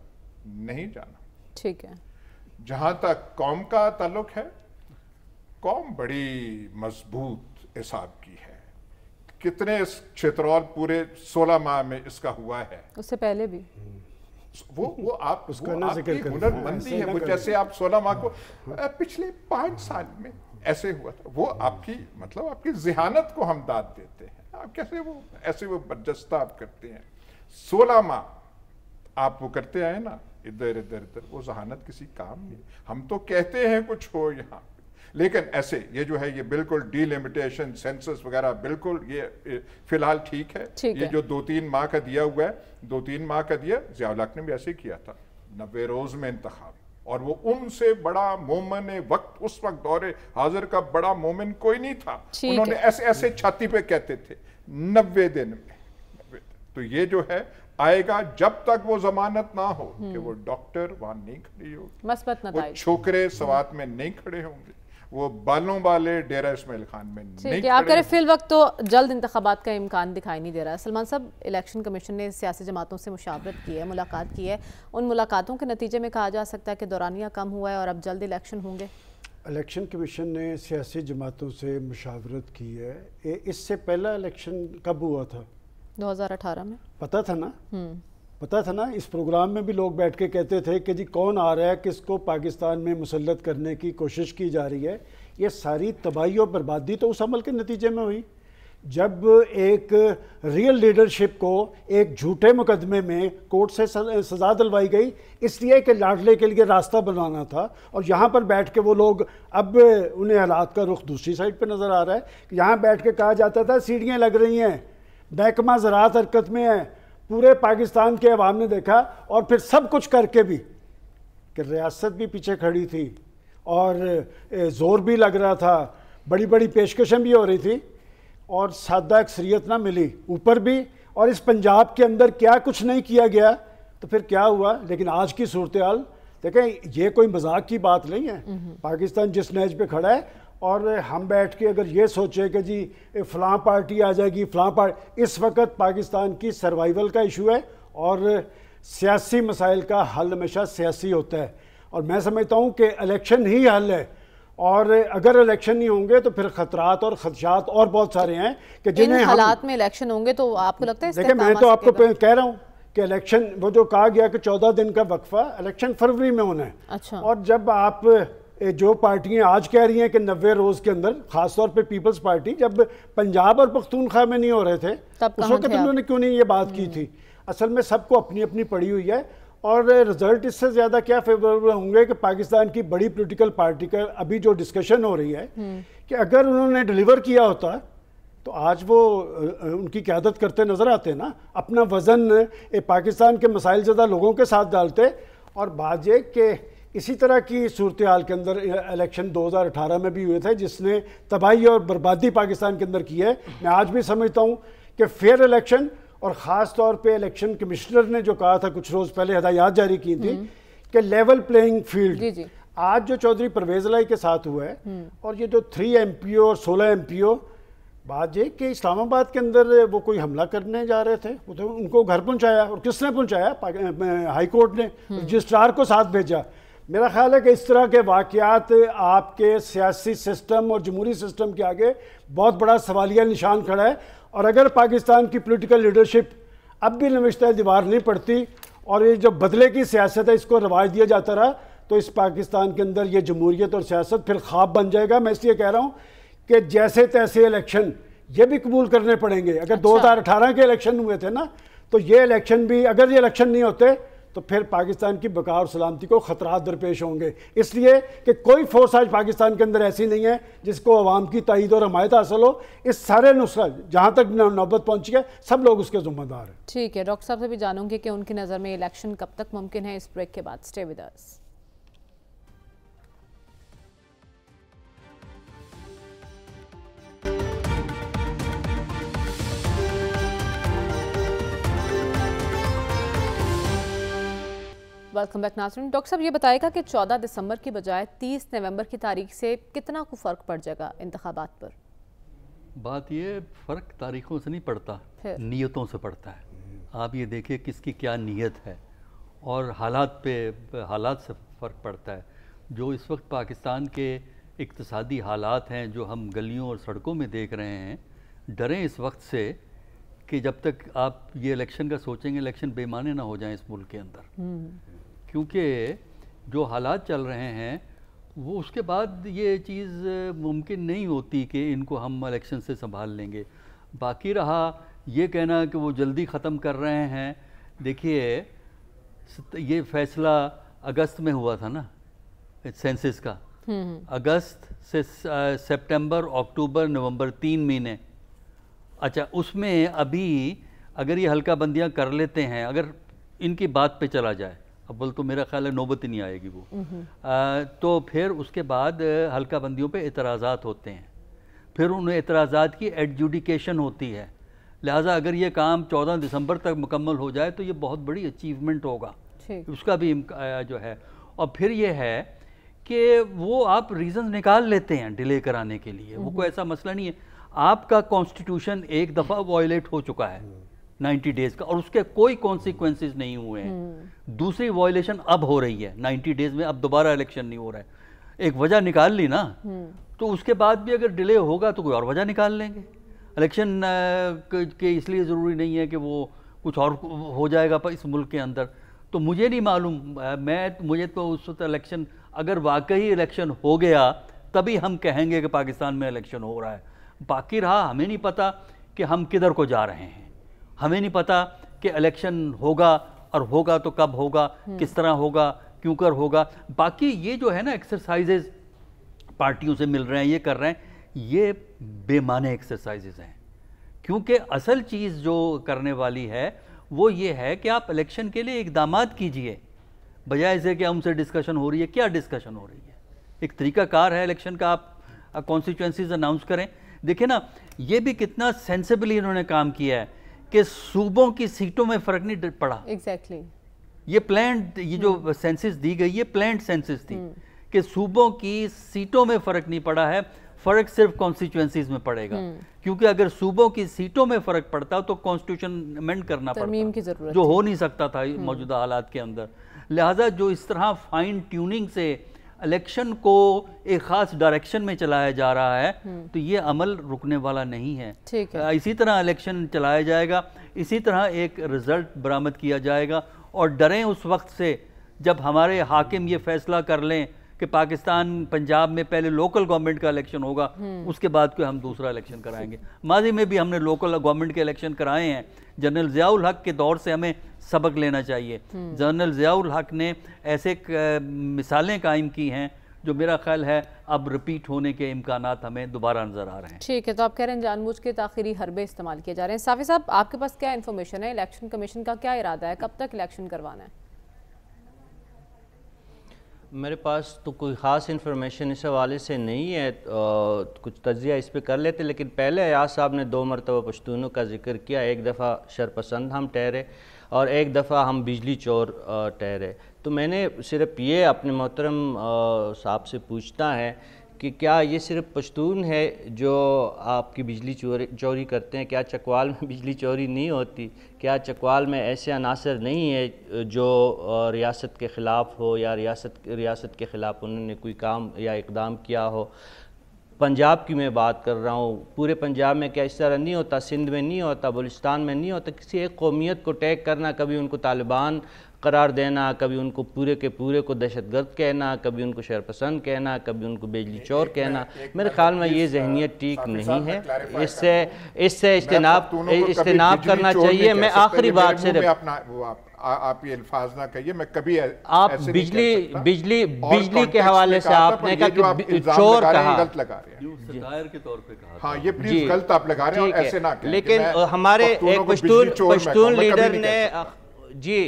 नहीं जाना ठीक है जहां तक कौम का ताल्लुक है कौम बड़ी मजबूत हिसाब की है कितने क्षेत्र और पूरे सोलह माह में इसका हुआ है उससे पहले भी वो वो आप हुनरमंदी है वो जैसे आप सोलह माह को पिछले पांच साल में ऐसे हुआ था वो आपकी मतलब आपकी जहानत को हम दाद देते हैं आप कैसे वो ऐसे वो बर्दस्ता आप करते हैं सोलह माह आप वो करते आए ना इधर इधर इधर वो जहानत किसी काम नहीं हम तो कहते हैं कुछ हो यहाँ लेकिन ऐसे ये जो है ये बिल्कुल डीलिमिटेशन सेंसस वगैरह बिल्कुल ये फिलहाल ठीक है ये है। जो दो तीन माह का दिया हुआ है दो तीन माह का दिया जियाउलाक ने भी ऐसे किया था नबे रोज में इंतखा और वो उनसे बड़ा मोमन वक्त उस वक्त दौरे हाजिर का बड़ा मोमिन कोई नहीं था उन्होंने ऐसे ऐसे छाती पे कहते थे नब्बे दिन में तो ये जो है आएगा जब तक वो जमानत ना हो कि हम्म। वो डॉक्टर वहां नहीं खड़ी होगी छोकरे सवात में नहीं खड़े होंगे वो बालों वाले डेरा इसमाइल खान में नहीं क्या करें फिल वक्त तो जल्द इंतबात का इम्कान दिखाई नहीं दे रहा है सलमान साहब इलेक्शन कमीशन ने सियासी जमातों से मुशावरत की है मुलाकात की है उन मुलाकातों के नतीजे में कहा जा सकता है कि दौरानिया कम हुआ है और अब जल्द इलेक्शन होंगे इलेक्शन कमीशन ने सियासी जमातों से मुशावरत की है इससे पहला इलेक्शन कब हुआ था 2018 में पता था ना हम्म। पता था ना इस प्रोग्राम में भी लोग बैठ के कहते थे कि जी कौन आ रहा है किसको पाकिस्तान में मुसलत करने की कोशिश की जा रही है ये सारी तबाही और बर्बादी तो उस अमल के नतीजे में हुई जब एक रियल लीडरशिप को एक झूठे मुकदमे में कोर्ट से सज़ा दिलवाई गई इसलिए कि लाडले के लिए रास्ता बनाना था और यहाँ पर बैठ के वो लोग अब उन्हें हालात का रुख दूसरी साइड पे नज़र आ रहा है यहाँ बैठ के कहा जाता था सीढ़ियाँ लग रही हैं महकमा ज़रात हरकत में है पूरे पाकिस्तान के अवाम ने देखा और फिर सब कुछ करके भी कि रियासत भी पीछे खड़ी थी और ज़ोर भी लग रहा था बड़ी बड़ी पेशकशें भी हो रही थी और सादा अक्सरियत ना मिली ऊपर भी और इस पंजाब के अंदर क्या कुछ नहीं किया गया तो फिर क्या हुआ लेकिन आज की सूरत हाल देखें ये कोई मजाक की बात नहीं है पाकिस्तान जिस मैच पे खड़ा है और हम बैठ के अगर ये सोचें कि जी फलां पार्टी आ जाएगी फलां पार्टी इस वक्त पाकिस्तान की सर्वाइवल का इशू है और सियासी मसाइल का हल हमेशा सियासी होता है और मैं समझता हूँ कि इलेक्शन ही हल है और अगर इलेक्शन नहीं होंगे तो फिर खतरात और खदशात और बहुत सारे हैं कि जिन्हें हालात में इलेक्शन होंगे तो आपको लगता है देखिए मैं तो आपको कह रहा हूँ कि इलेक्शन वो जो कहा गया कि चौदह दिन का वक्फा इलेक्शन फरवरी में होना है अच्छा और जब आप जो पार्टियाँ आज कह रही हैं कि नब्बे रोज़ के अंदर खासतौर पे पीपल्स पार्टी जब पंजाब और पख्तूनखा में नहीं हो रहे थे उस वक्त उन्होंने क्यों नहीं ये बात की हम्म। थी असल में सबको अपनी अपनी पड़ी हुई है और रिजल्ट इससे ज़्यादा क्या फेवरेबल होंगे कि पाकिस्तान की बड़ी पोलिटिकल पार्टी का अभी जो डिस्कशन हो रही है हम्म। कि अगर उन्होंने डिलीवर किया होता तो आज वो उनकी क्यादत करते नज़र आते ना अपना वज़न पाकिस्तान के मसाइल ज़्यादा लोगों के साथ डालते और बाजे के इसी तरह की सूरत हाल के अंदर इलेक्शन 2018 में भी हुए थे जिसने तबाही और बर्बादी पाकिस्तान के अंदर की है मैं आज भी समझता हूँ कि फेयर इलेक्शन और ख़ास तौर पे इलेक्शन कमिश्नर ने जो कहा था कुछ रोज़ पहले हदायत जारी की थी कि लेवल प्लेइंग फील्ड आज जो चौधरी परवेज लाई के साथ हुआ है हम्म। और ये जो थ्री एम और सोलह एम बात ये कि इस्लामाबाद के अंदर वो कोई हमला करने जा रहे थे वो तो उनको घर पहुंचाया और किसने पहुंचाया हाई कोर्ट ने हम्म। रजिस्ट्रार को साथ भेजा मेरा ख्याल है कि इस तरह के वाकयात आपके सियासी सिस्टम और जमहूरी सिस्टम के आगे बहुत बड़ा सवालिया निशान खड़ा है और अगर पाकिस्तान की पॉलिटिकल लीडरशिप अब भी नविश्ता दीवार नहीं पड़ती और ये जो बदले की सियासत है इसको रवाज दिया जाता रहा तो इस पाकिस्तान के अंदर ये जमहूरीत और सियासत फिर ख्वाब बन जाएगा मैं इसलिए कह रहा हूँ कि जैसे तैसे इलेक्शन ये भी कबूल करने पड़ेंगे अगर अच्छा। दो हज़ार अठारह के इलेक्शन हुए थे ना तो ये इलेक्शन भी अगर ये इलेक्शन नहीं होते तो फिर पाकिस्तान की बका और सलामती को ख़तरा दरपेश होंगे इसलिए कि कोई फोर्स आज पाकिस्तान के अंदर ऐसी नहीं है जिसको अवाम की तइद और हमायत हासिल हो इस सारे नुस्खा जहाँ तक नौबत पहुँची है सब लोग उसके ज़ुम्मेदार हैं ठीक है डॉक्टर साहब से भी जानूंगे कि उनकी नज़र में इलेक्शन कब तक मुमकिन है इस ब्रेक के बाद स्टे विदर्स वेलकम बैक नाजरन डॉक्टर साहब ये बताएगा कि 14 दिसंबर की बजाय 30 नवंबर की तारीख से कितना को फ़र्क पड़ जाएगा इंतबात पर बात ये फ़र्क तारीखों से नहीं पड़ता नीयतों से पड़ता है आप ये देखिए किसकी क्या नीयत है और हालात पे हालात से फ़र्क पड़ता है जो इस वक्त पाकिस्तान के इकतसादी हालात हैं जो हम गलियों और सड़कों में देख रहे हैं डरें इस वक्त से कि जब तक आप ये इलेक्शन का सोचेंगे इलेक्शन बेमाने ना हो जाए इस मुल्क के अंदर हम्म। क्योंकि जो हालात चल रहे हैं वो उसके बाद ये चीज़ मुमकिन नहीं होती कि इनको हम इलेक्शन से संभाल लेंगे बाकी रहा ये कहना कि वो जल्दी ख़त्म कर रहे हैं देखिए ये फैसला अगस्त में हुआ था ना सेंसिस का हम्म, हम्म। अगस्त से सितंबर अक्टूबर नवंबर तीन महीने अच्छा उसमें अभी अगर ये हल्का बंदियाँ कर लेते हैं अगर इनकी बात पे चला जाए अव्वल तो मेरा ख्याल है नौबत ही नहीं आएगी वो आ, तो फिर उसके बाद हल्का बंदियों पर एतराज़ात होते हैं फिर उन एतराज़ात की एडजुडिकेशन होती है लिहाजा अगर ये काम 14 दिसंबर तक मुकम्मल हो जाए तो ये बहुत बड़ी अचीवमेंट होगा उसका भी जो है और फिर ये है कि वो आप रीज़न निकाल लेते हैं डिले कराने के लिए वो कोई ऐसा मसला नहीं है आपका कॉन्स्टिट्यूशन एक दफ़ा वॉयलेट हो चुका है हम्म। 90 डेज का और उसके कोई कॉन्सिक्वेंसिस नहीं हुए हैं हम्म। दूसरी वॉयलेशन अब हो रही है 90 डेज में अब दोबारा इलेक्शन नहीं हो रहा है एक वजह निकाल ली ना हम्म। तो उसके बाद भी अगर डिले होगा तो कोई और वजह निकाल लेंगे इलेक्शन के इसलिए ज़रूरी नहीं है कि वो कुछ और हो जाएगा इस मुल्क के अंदर तो मुझे नहीं मालूम मैं मुझे तो उस वक्त इलेक्शन अगर वाकई इलेक्शन हो गया तभी हम कहेंगे कि पाकिस्तान में इलेक्शन हो रहा है बाकी रहा हमें नहीं पता कि हम किधर को जा रहे हैं हमें नहीं पता कि इलेक्शन होगा और होगा तो कब होगा हम्म। किस तरह होगा क्यों कर होगा बाकी ये जो है ना एक्सरसाइजेज पार्टियों से मिल रहे हैं ये कर रहे हैं ये बेमाने एक्सरसाइजेज हैं क्योंकि असल चीज़ जो करने वाली है वो ये है कि आप इलेक्शन के लिए इकदाम कीजिए बजाय इसे कि हमसे डिस्कशन हो रही है क्या डिस्कशन हो रही है एक तरीकाकार है इलेक्शन का आप कॉन्स्टिट्यूंसीज uh, अनाउंस करें देखिए ना ये भी कितना सेंसिबली इन्होंने काम किया है हम्म। हम्म। कि सूबों की सीटों में फ़र्क नहीं पड़ा एग्जैक्टली exactly. ये प्लान ये जो सेंसिस दी गई ये प्लैंड सेंसिस थी कि सूबों की सीटों में फ़र्क नहीं पड़ा है फ़र्क सिर्फ कॉन्स्टिट्यूंसीज में पड़ेगा हम्म। क्योंकि अगर सूबों की सीटों में फ़र्क पड़ता तो कॉन्स्टिट्यूशन अमेंड करना तो पड़ता की जो हो नहीं सकता था मौजूदा हालात के अंदर लिहाजा जो इस तरह फाइन ट्यूनिंग से इलेक्शन को एक ख़ास डायरेक्शन में चलाया जा रहा है हम्म। तो ये अमल रुकने वाला नहीं है ठीक है इसी तरह इलेक्शन चलाया जाएगा इसी तरह एक रिज़ल्ट बरामद किया जाएगा और डरें उस वक्त से जब हमारे हाकिम ये फैसला कर लें कि पाकिस्तान पंजाब में पहले लोकल गवर्नमेंट का इलेक्शन होगा हम्म। उसके बाद कोई हम दूसरा इलेक्शन कराएंगे माजी में भी हमने लोकल गवर्नमेंट के इलेक्शन कराए हैं जनरल ज़ियाउल हक के दौर से हमें सबक लेना चाहिए जनरल ज़ियाउल हक ने ऐसे मिसालें कायम की हैं जो मेरा ख्याल है अब रिपीट होने के इम्कान हमें दोबारा नजर आ रहे हैं ठीक है तो आप कह रहे हैं जानबूझ के ताखिरी हरबे इस्तेमाल किए जा रहे हैं साफी साहब आपके पास क्या इन्फॉर्मेशन है इलेक्शन कमीशन का क्या इरादा है कब तक इलेक्शन करवाना है मेरे पास तो कोई ख़ास इन्फॉर्मेशन इस हवाले से नहीं है तो कुछ तजिया इस पर कर लेते लेकिन पहले अयाज साहब ने दो मरतबा पश्तूनों का जिक्र किया एक दफ़ा शरपसंद हम ठहरे और एक दफ़ा हम बिजली चोर ठहरे तो मैंने सिर्फ ये अपने मोहतरम साहब से पूछता है कि क्या ये सिर्फ पश्तून है जो आपकी बिजली चोरी चोरी करते हैं क्या चकवाल में बिजली चोरी नहीं होती क्या चकवाल में ऐसे अनासर नहीं है जो रियासत के ख़िलाफ़ हो या रियासत रियासत के ख़िलाफ़ उन्होंने कोई काम या इकदाम किया हो पंजाब की मैं बात कर रहा हूँ पूरे पंजाब में क्या इस तरह नहीं होता सिंध में नहीं होता बलुस्तान में नहीं होता किसी एक कौमियत को टैग करना कभी उनको तालिबान करार देना कभी उनको पूरे के पूरे को दहशतगर्द कहना कभी उनको शरपसंद कहना कभी उनको बेजली चोर कहना मेरे ख्याल में ये uh, जहनीत ठीक नहीं है इससे इससे तो इज्तनाब इज्तनाब करना चाहिए मैं आखिरी बात से आ, आप ये अल्फाज ना कहिए मैं कभी आप बिजली बिजली बिजली के हवाले से आपने कहा कि चोर कहा गलत लगा रहे हैं के तौर पे कहा हाँ ये प्लीज गलत आप लगा रहे हैं ऐसे ना लेकिन हमारे एक पश्तून पश्तून लीडर ने जी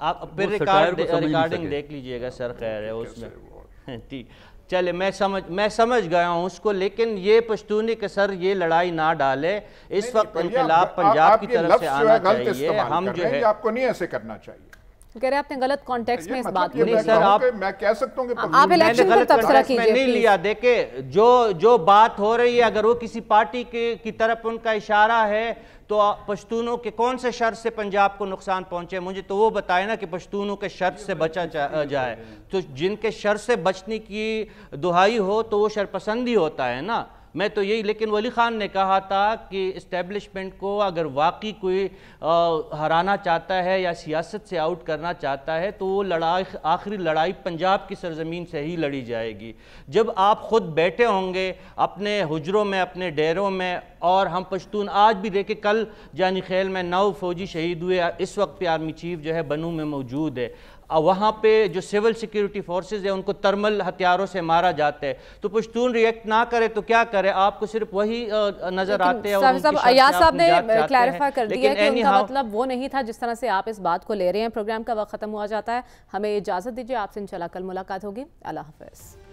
आप फिर रिकॉर्डिंग देख लीजिएगा सर कह रहे हो उसमें ठीक चले मैं समझ मैं समझ गया हूँ उसको लेकिन ये पश्तूनी के सर ये लड़ाई ना डाले इस वक्त इनकलाब पंजाब की तरफ से आना चाहिए हम जो है आपको नहीं ऐसे करना चाहिए कह रहे आपने गलत कॉन्टेक्स्ट में इस मतलब बात को नहीं सर आप मैं कह सकता हूँ आप इलेक्शन पर तबसरा कीजिए नहीं लिया देखे जो जो बात हो रही है अगर वो किसी पार्टी के की तरफ उनका इशारा है तो पश्तूनों के कौन से शर्त से पंजाब को नुकसान पहुंचे मुझे तो वो बताए ना कि पश्तूनों के शर्त से बचा जाए तो जिनके शर्त से बचने की दुहाई हो तो वो शर्पसंदी होता है ना मैं तो यही लेकिन वली ख़ान ने कहा था कि इस्टेबलिशमेंट को अगर वाकई कोई आ, हराना चाहता है या सियासत से आउट करना चाहता है तो वो लड़ाई आखिरी लड़ाई पंजाब की सरजमीन से ही लड़ी जाएगी जब आप ख़ुद बैठे होंगे अपने हजरों में अपने डेरों में और हम पश्तून आज भी देखे कल जानी खेल में नौ फौजी शहीद हुए इस वक्त भी आर्मी चीफ जो है बनू में मौजूद है वहाँ पे जो सिविल सिक्योरिटी फोर्सेज है उनको थर्मल हथियारों से मारा जाता है तो पुश्तून रिएक्ट ना करे तो क्या करे आपको सिर्फ वही नजर आते हैं साहब ने क्लैरिफाई कर दिया कि उनका मतलब वो नहीं था जिस तरह से आप इस बात को ले रहे हैं प्रोग्राम का वक्त खत्म हुआ जाता है हमें इजाजत दीजिए आपसे इंशाल्लाह कल मुलाकात होगी अल्लाह हाफिज़